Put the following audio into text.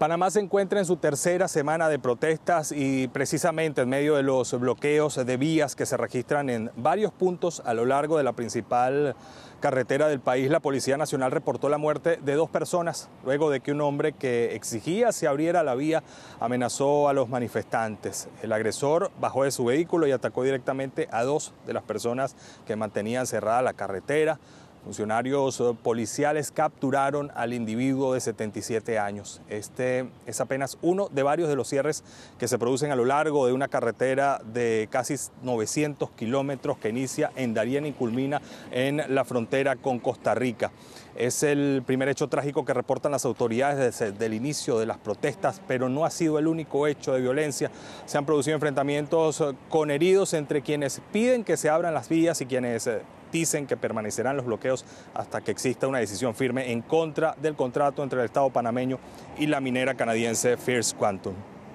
Panamá se encuentra en su tercera semana de protestas y precisamente en medio de los bloqueos de vías que se registran en varios puntos a lo largo de la principal carretera del país, la Policía Nacional reportó la muerte de dos personas luego de que un hombre que exigía se abriera la vía amenazó a los manifestantes. El agresor bajó de su vehículo y atacó directamente a dos de las personas que mantenían cerrada la carretera. Funcionarios eh, policiales capturaron al individuo de 77 años. Este es apenas uno de varios de los cierres que se producen a lo largo de una carretera de casi 900 kilómetros que inicia en Darién y culmina en la frontera con Costa Rica. Es el primer hecho trágico que reportan las autoridades desde el inicio de las protestas, pero no ha sido el único hecho de violencia. Se han producido enfrentamientos eh, con heridos entre quienes piden que se abran las vías y quienes eh, Dicen que permanecerán los bloqueos hasta que exista una decisión firme en contra del contrato entre el Estado panameño y la minera canadiense First Quantum.